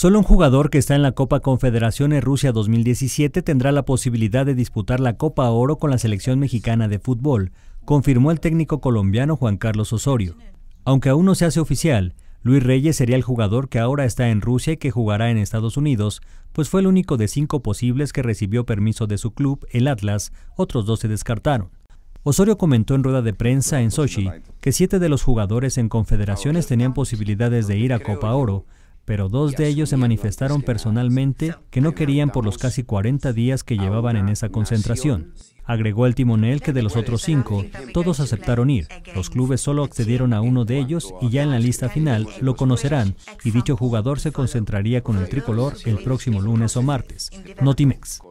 Solo un jugador que está en la Copa Confederaciones Rusia 2017 tendrá la posibilidad de disputar la Copa Oro con la selección mexicana de fútbol, confirmó el técnico colombiano Juan Carlos Osorio. Aunque aún no se hace oficial, Luis Reyes sería el jugador que ahora está en Rusia y que jugará en Estados Unidos, pues fue el único de cinco posibles que recibió permiso de su club, el Atlas, otros dos se descartaron. Osorio comentó en rueda de prensa en Sochi que siete de los jugadores en confederaciones tenían posibilidades de ir a Copa Oro, pero dos de ellos se manifestaron personalmente que no querían por los casi 40 días que llevaban en esa concentración. Agregó el timonel que de los otros cinco, todos aceptaron ir. Los clubes solo accedieron a uno de ellos y ya en la lista final lo conocerán y dicho jugador se concentraría con el tricolor el próximo lunes o martes. Notimex.